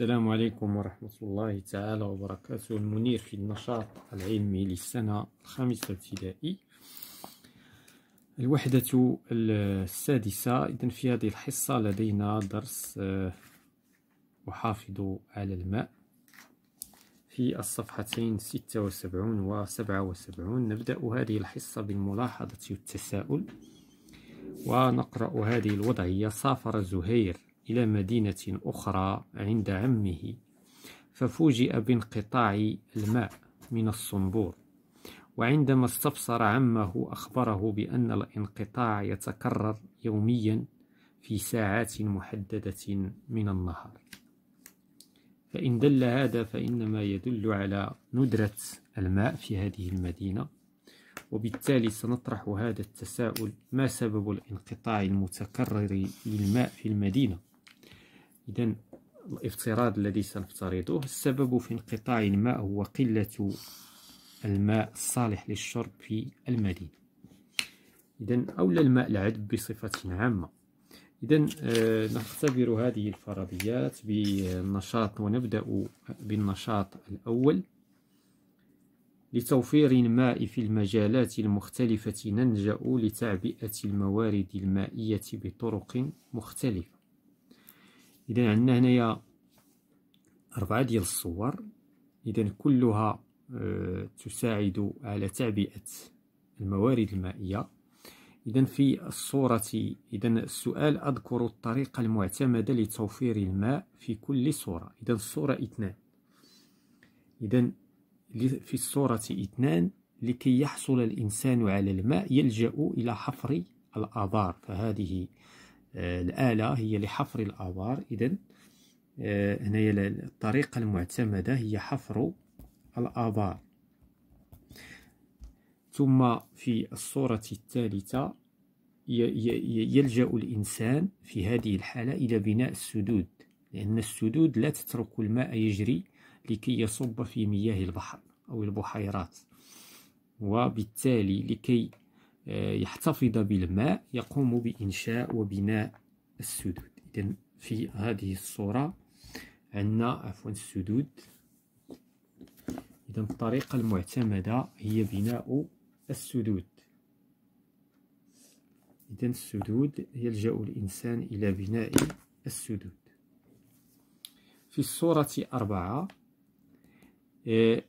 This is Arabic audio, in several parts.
السلام عليكم ورحمة الله تعالى وبركاته المنير في النشاط العلمي للسنة الخامسة ابتدائي الوحدة السادسة إذا في هذه الحصة لدينا درس آه، أحافظ على الماء في الصفحتين ستة وسبعون وسبعة وسبعون نبدأ هذه الحصة بالملاحظة والتساؤل ونقرأ هذه الوضعية سافر زهير إلى مدينة أخرى عند عمه ففوجئ بانقطاع الماء من الصنبور وعندما استفسر عمه أخبره بأن الانقطاع يتكرر يوميا في ساعات محددة من النهار فإن دل هذا فإنما يدل على ندرة الماء في هذه المدينة وبالتالي سنطرح هذا التساؤل ما سبب الانقطاع المتكرر للماء في المدينة إذا الافتراض الذي سنفترضه السبب في انقطاع الماء هو قلة الماء الصالح للشرب في المدينة إذا أولى الماء العذب بصفة عامة إذا آه، نختبر هذه الفرضيات بالنشاط ونبدأ بالنشاط الأول لتوفير الماء في المجالات المختلفة نلجأ لتعبئة الموارد المائية بطرق مختلفة اذا عندنا هنايا أربعة ديال الصور اذا كلها آه، تساعد على تعبئة الموارد المائية إذا في الصورة إذا السؤال أذكر الطريقة المعتمدة لتوفير الماء في كل صورة إذا الصورة اثنان إذا في الصورة اثنان لكي يحصل الإنسان على الماء يلجأ إلى حفر الآبار فهذه آه، الآلة هي لحفر الآبار إذا آه، هنايا الطريقة المعتمدة هي حفر الآبار ثم في الصورة الثالثة يلجأ الإنسان في هذه الحالة إلى بناء السدود لأن السدود لا تترك الماء يجري لكي يصب في مياه البحر أو البحيرات وبالتالي لكي يحتفظ بالماء يقوم بإنشاء وبناء السدود إذا في هذه الصورة عندنا عفوا السدود إذا الطريقة المعتمدة هي بناء السدود إذا السدود يلجأ الإنسان إلى بناء السدود في الصورة أربعة إيه،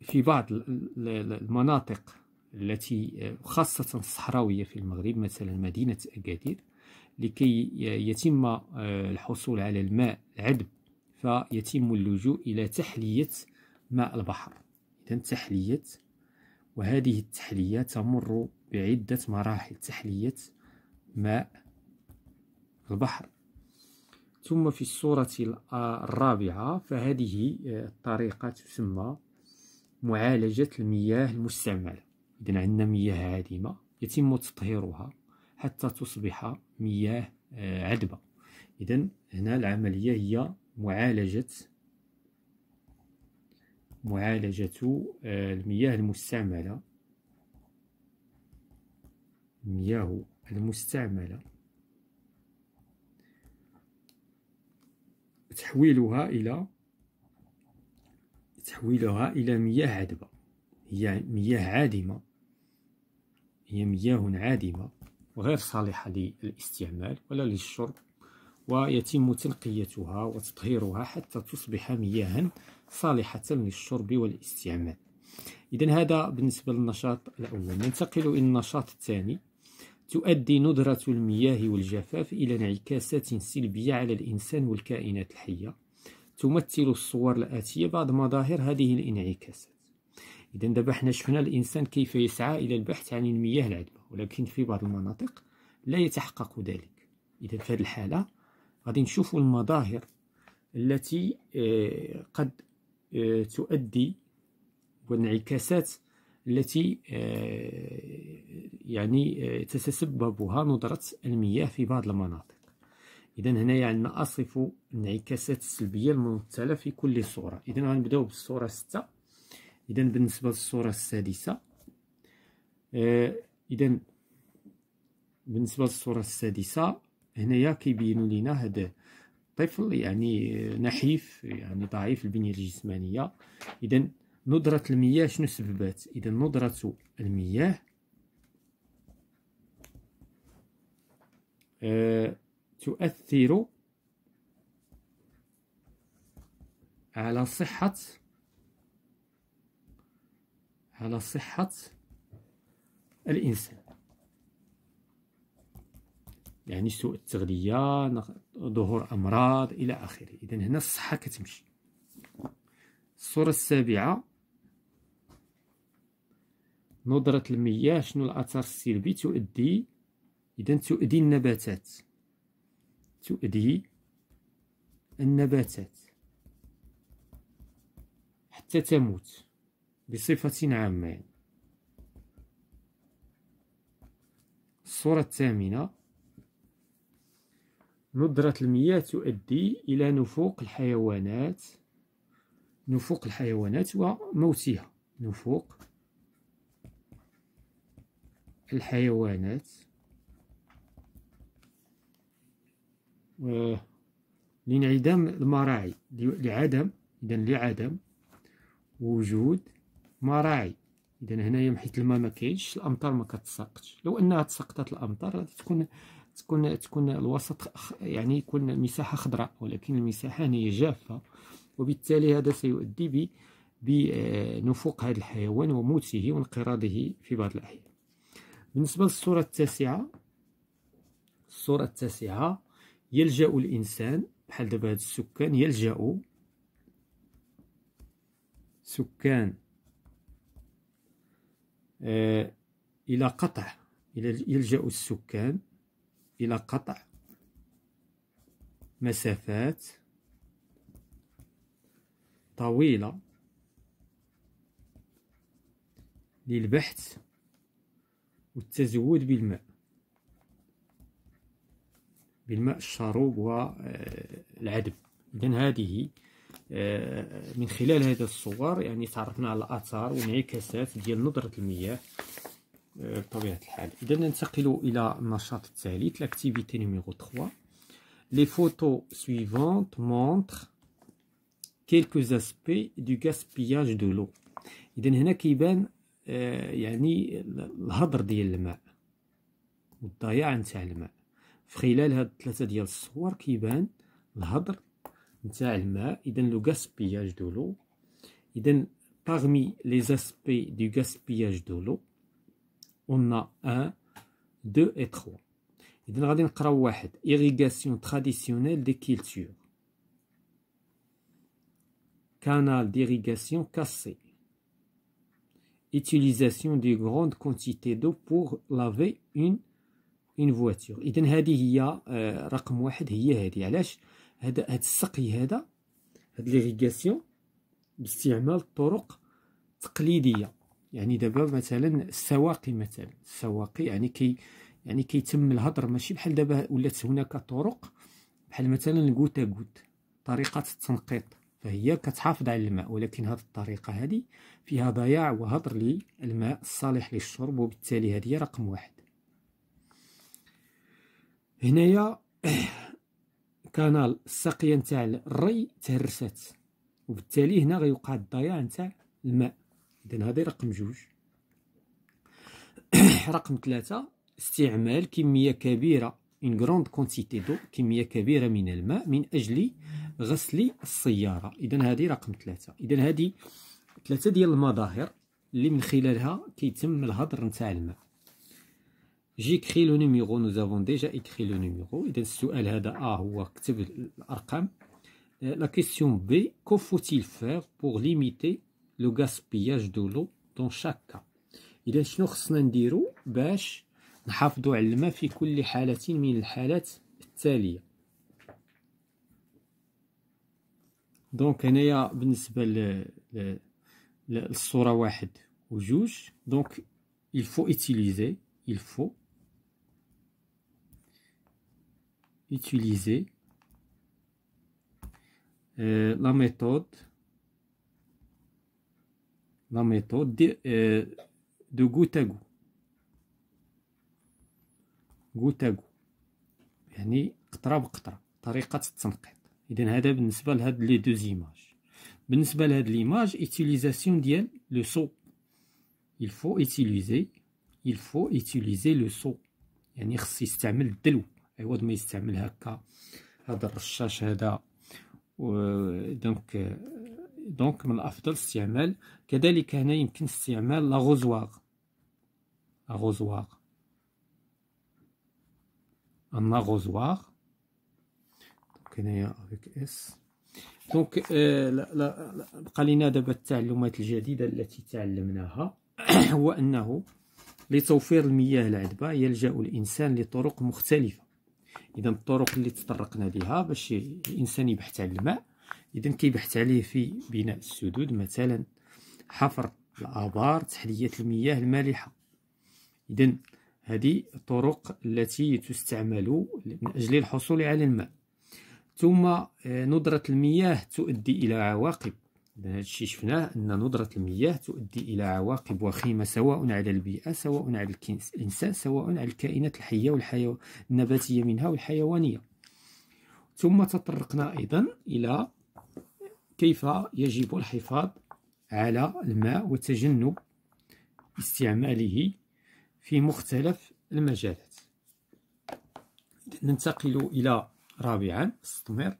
في بعض المناطق التي خاصة الصحراوية في المغرب مثلا مدينة أكادير لكي يتم آه، الحصول على الماء العذب فيتم اللجوء إلى تحلية ماء البحر إذا تحلية وهذه التحلية تمر بعدة مراحل تحلية ماء البحر ثم في الصورة الرابعة فهذه آه، الطريقة تسمى معالجة المياه المستعملة إذا عندنا مياه عادمة يتم تطهيرها حتى تصبح مياه آه، عذبة إذا هنا العملية هي معالجة معالجة آه، المياه المستعملة المياه المستعملة تحويلها إلى تحويلها إلى مياه عذبة هي مياه عادمة هي مياه عادمة وغير صالحة للاستعمال ولا للشرب ويتم تنقيتها وتطهيرها حتى تصبح مياه صالحة للشرب والاستعمال إذا هذا بالنسبة للنشاط الأول ننتقل إلى النشاط الثاني تؤدي ندرة المياه والجفاف إلى انعكاسات سلبية على الإنسان والكائنات الحية تمثل الصور الآتية بعض مظاهر هذه الانعكاسات إذا دابا حنا شفنا الإنسان كيف يسعى إلى البحث عن المياه العذبة ولكن في بعض المناطق لا يتحقق ذلك إذا في هذه الحالة غادي نشوفوا المظاهر التي آه، قد آه، تؤدي والانعكاسات التي آه، يعني تتسببها ندرة المياه في بعض المناطق إذا هنايا عندنا أصف الانعكاسات السلبية الممثلة في كل صورة إذا غنبداو بالصورة ستة إذا بالنسبة للصورة السادسة آه، إذا بالنسبة للصورة السادسة هنايا كيبينوا لينا هذا الطفل يعني نحيف يعني ضعيف البنية الجسمانية إذا ندرة المياه شنو سببات إذا ندرة المياه آه، تؤثر على صحة على صحة الإنسان يعني سوء التغذية ظهور أمراض إلى آخره إذا هنا الصحة كتمشي الصورة السابعة نظرة المياه شنو الأثر السلبي تؤدي إذا تؤدي النباتات تؤدي النباتات حتى تموت بصفة عامة الصورة الثامنة ندرة المياه تؤدي إلى نفوق الحيوانات نفوق الحيوانات وموتها نفوق الحيوانات لانعدام المراعي لعدم إذن لعدم وجود مراعي اذا هنايا حيت الماء ما كاينش الامطار ما كتساقطش لو انها تساقطت الامطار تكون تكون تكون الوسط يعني يكون مساحه خضراء ولكن المساحه هنا جافه وبالتالي هذا سيؤدي بنفوق هذا الحيوان وموته وانقراضه في بعض الاحيان بالنسبه للصوره التاسعه الصوره التاسعه يلجا الانسان بحال دابا هاد السكان يلجا سكان آه، إلى قطع يلجأ السكان إلى قطع مسافات طويلة للبحث والتزود بالماء بالماء الشاروب والعدم إذن هذه آه، من خلال هذه الصور يعني تعرفنا على الاثار وانعكاسات ديال ندره المياه آه، بطبيعه الحال اذا ننتقل الى النشاط الثالث لاكتيفيتي نيميرو 3 لي فوتو سويفونت مونتر كيلكوز اسبي دو غاسبياج دو لو اذا هنا كيبان آه، يعني الهضر ديال الماء والضياع نتاع الماء في خلال هاد ثلاثه ديال الصور كيبان الهضر نتاع الماء gaspillage de l'eau parmi les aspects du gaspillage de l'eau on a un, deux et 3 اذا غادي نقراو واحد irrigation traditionnelle des cultures canal d'irrigation cassé utilisation de grandes quantités d'eau pour laver une une voiture رقم واحد هذا هاد السقي هذا هاد ليغيغاسيون باستعمال الطرق التقليديه يعني دابا مثلا السواقي مثلا السواقي يعني كي يعني كيتم الهضر ماشي بحال دابا ولات هناك طرق بحال مثلا الكوتا كوت طريقه التنقيط فهي كتحافظ على الماء ولكن هذه الطريقه هذه فيها ضياع وهضر للماء الصالح للشرب وبالتالي هذه رقم واحد هنايا كانال الساقيه نتاع الري تهرسات وبالتالي هنا غيوقع الضياع نتاع الماء اذا هذا رقم جوج رقم ثلاثة استعمال كمية كبيرة ان جروند كونتيتي دو كمية كبيرة من الماء من أجل غسل السيارة إذا هذه رقم ثلاثة إذا هذه ثلاثة ديال المظاهر اللي من خلالها كيتم الهضر نتاع الماء j'écris le numéro, nous avons déjà écrit le numéro. Euh, la question B, que faut-il faire pour limiter le gaspillage de l'eau dans chaque cas إذا شنو خصنا نديرو باش نحافظوا على الماء في كل حالة من الحالات التالية دونك هنايا بالنسبة للصورة واحد وجوج Donc, il faut utiliser il faut utiliser euh, la méthode la méthode de, euh, de goutte à goutte goutte à goutte يعني قطره بقطره طريقه التنقيط اذا هذا بالنسبه لي بالنسبه ليماج utilisation ديال لو سو il faut utiliser il faut utiliser le saut يعني خص يستعمل الدلو عوض ما يستعمل هكا هذا الرشاش هذا دونك دونك من الافضل استعمال كذلك هنا يمكن استعمال لاغوزواغ لاغوزواغ ان اغوزواغ هنايا افيك اس دونك بقى آه، لينا دابا التعلمات الجديده التي تعلمناها هو انه لتوفير المياه العذبه يلجا الانسان لطرق مختلفه اذا الطرق اللي تطرقنا لها باش الانسان يبحث عن الماء اذا كيبحث عليه في بناء السدود مثلا حفر الابار تحليه المياه المالحه اذا هذه الطرق التي تستعمل من اجل الحصول على الماء ثم آه، ندره المياه تؤدي الى عواقب إذا هذا الشيء شفناه أن ندرة المياه تؤدي إلى عواقب وخيمة سواء على البيئة سواء على الإنسان سواء على الكائنات الحية والحيو... النباتية منها والحيوانية ثم تطرقنا أيضا إلى كيف يجب الحفاظ على الماء وتجنب استعماله في مختلف المجالات ننتقل إلى رابعا استمر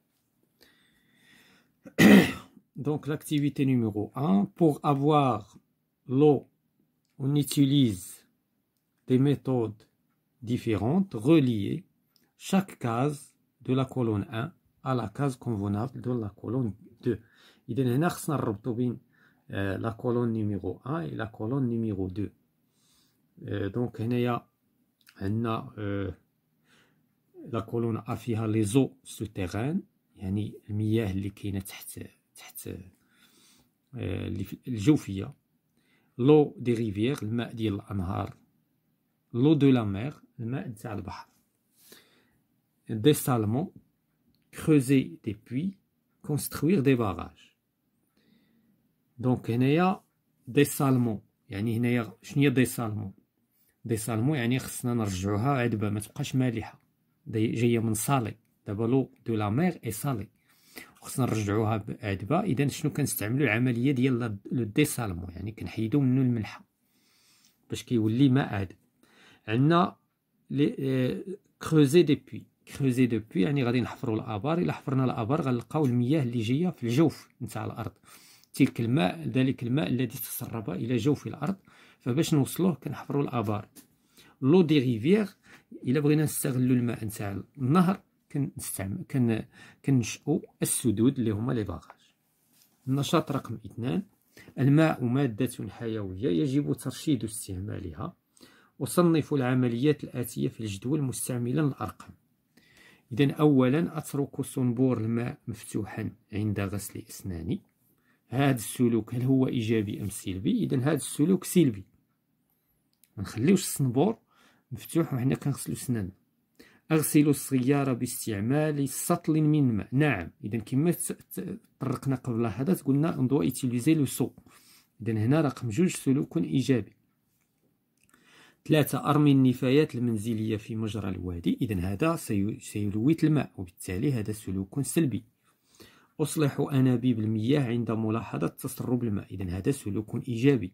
donc l'activité numéro 1, pour avoir l'eau, on utilise des méthodes différentes, reliées, chaque case de la colonne 1 à la case convenable de la colonne 2. Il a la colonne numéro 1 et la colonne numéro 2. donc, il a la colonne a les eaux souterraines, يعني المياه اللي كاينه تحت تحت آه، اللي في الجوفيه لو دي ريفيير الماء ديال الانهار لو دو لا مير الماء تاع البحر دي سالمون كروزي دي بوي كونستروير دي باراج دونك هنايا دي سالمون يعني هنايا شنو هي دي سالمون دي سالمون يعني خصنا نرجعوها عذبه ما تبقاش مالحه جايه من صالي دابا لو دو لا مير اي صالي خصنا نرجعوها بادبه اذا شنو كنستعملو العمليه ديال لو ديسالمو يعني كنحيدو منو الملح باش كيولي ماء ادب عندنا لي كروزي دي بوي كروزي دو بوي يعني غادي نحفروا الابار الا حفرنا الابار غنلقاو المياه اللي جايه في الجوف نتاع الارض تلك الماء ذلك الماء الذي تسرب الى جوف الارض فباش نوصلوه كنحفروا الابار لو دي ريفيير الا بغينا نستغلوا الماء نتاع النهر كنستعمل كن كنشؤوا السدود اللي هما لي باغاج النشاط رقم اثنان الماء مادة حيوية يجب ترشيد استعمالها وصنف العمليات الآتية في الجدول مستعملا الأرقام إذا أولا أترك صنبور الماء مفتوحا عند غسل أسناني هذا السلوك هل هو إيجابي أم سلبي إذا هذا السلوك سلبي ما نخليوش الصنبور مفتوح وحنا كنغسلو سنانا أغسل السيارة باستعمال سطل من ماء نعم إذا كما تطرقنا قبل لحظات قلنا on ايتيليزي لو سو إذا هنا رقم جوج سلوك إيجابي ثلاثة أرمي النفايات المنزلية في مجرى الوادي إذا هذا سيلوث الماء وبالتالي هذا سلوك سلبي أصلح أنابيب المياه عند ملاحظة تسرب الماء إذا هذا سلوك إيجابي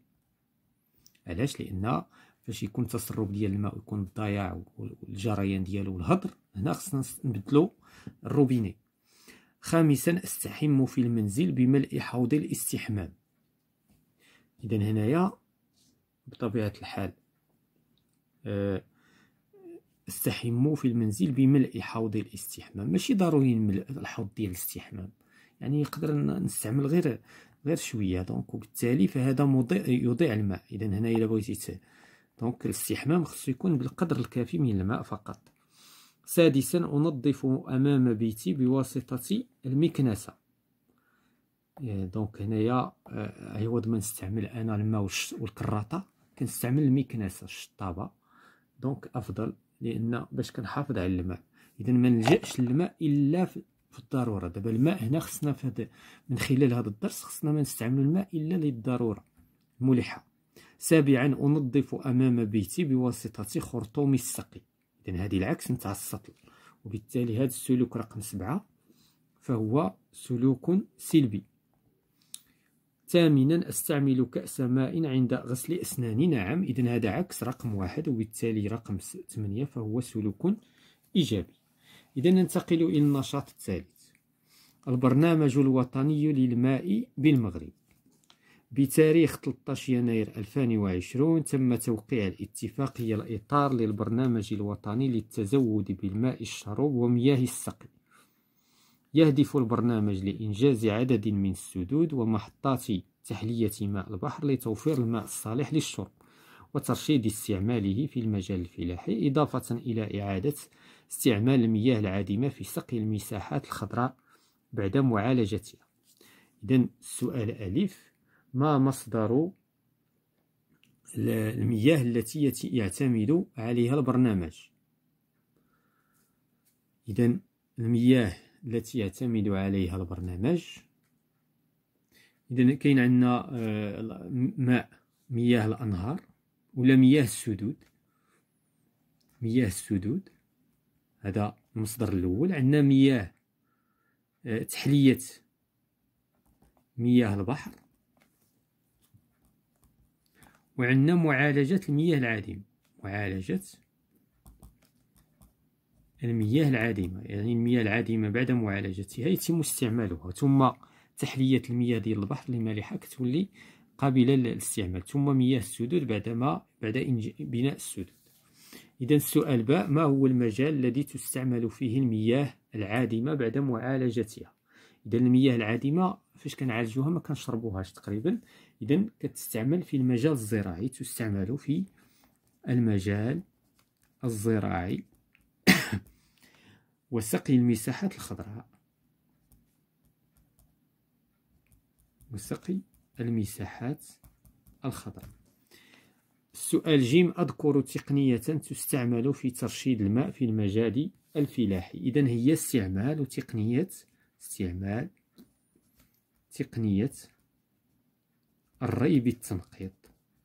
علاش لأن فاش يكون التسرب ديال الماء ويكون الضياع والجريان ديالو والهضر هنا خصنا نبدلو الروبيني خامسا استحم في المنزل بملء حوض الاستحمام اذا هنايا بطبيعه الحال آه، استحم في المنزل بملء حوض الاستحمام ماشي ضروري نملء الحوض ديال الاستحمام يعني يقدر نستعمل غير غير شويه دونك وبالتالي فهذا مضيع يضيع الماء اذا هنا الا بغيتي دونك الاستحمام خصو يكون بالقدر الكافي من الماء فقط سادسا انظف امام بيتي بواسطه المكنسه دونك هنايا عوض آه، ما نستعمل انا الماء والكراطه كنستعمل المكنسه الشطابه دونك افضل لان باش كنحافظ على الماء اذا ما نلجاش للماء الا في الضروره دابا الماء هنا خصنا في هذا من خلال هذا الدرس خصنا ما نستعملوا الماء الا للضروره الملحه سابعا أنظف أمام بيتي بواسطة خرطوم السقي إذا هذه العكس نتاع السطل وبالتالي هذا السلوك رقم سبعة فهو سلوك سلبي ثامنا استعمل كأس ماء عند غسل أسناني نعم إذا هذا عكس رقم واحد وبالتالي رقم ثمانية فهو سلوك إيجابي إذا ننتقل إلى النشاط الثالث البرنامج الوطني للماء بالمغرب بتاريخ 13 يناير 2020 تم توقيع الاتفاقية الإطار للبرنامج الوطني للتزود بالماء الشرب ومياه السقي يهدف البرنامج لإنجاز عدد من السدود ومحطات تحلية ماء البحر لتوفير الماء الصالح للشرب وترشيد استعماله في المجال الفلاحي إضافة إلى إعادة استعمال المياه العادمة في سقي المساحات الخضراء بعد معالجتها إذن السؤال ألف ما مصدر المياه التي يعتمد عليها البرنامج إذا المياه التي يعتمد عليها البرنامج إذا كاين عندنا آه، ماء مياه الأنهار ولا مياه السدود مياه السدود هذا المصدر الأول عندنا مياه آه، تحلية مياه البحر وعندنا معالجة المياه العادمة معالجة المياه العادمة يعني المياه العادمة بعد معالجتها يتم استعمالها ثم تحلية المياه ديال البحر المالحة كتولي قابلة للاستعمال ثم مياه السدود بعد ما بعد بناء السدود إذا السؤال باء ما هو المجال الذي تستعمل فيه المياه العادمة بعد معالجتها إذا المياه العادمة فاش كنعالجوها ما كنشربوهاش تقريبا اذا كتستعمل في المجال الزراعي تستعمل في المجال الزراعي وسقي المساحات الخضراء وسقي المساحات الخضراء السؤال جيم أذكر تقنية تستعمل في ترشيد الماء في المجال الفلاحي إذا هي استعمال تقنية استعمال تقنية الري بالتنقيط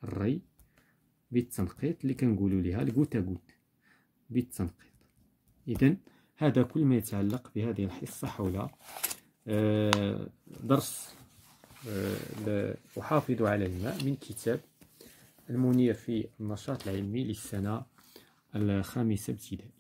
الري بالتنقيط اللي كنقولوا لها الكوتاغوت بالتنقيط اذا هذا كل ما يتعلق بهذه الحصه حول آه، درس آه، أحافظ على الماء من كتاب المنير في النشاط العلمي للسنة الخامسة ابتدائي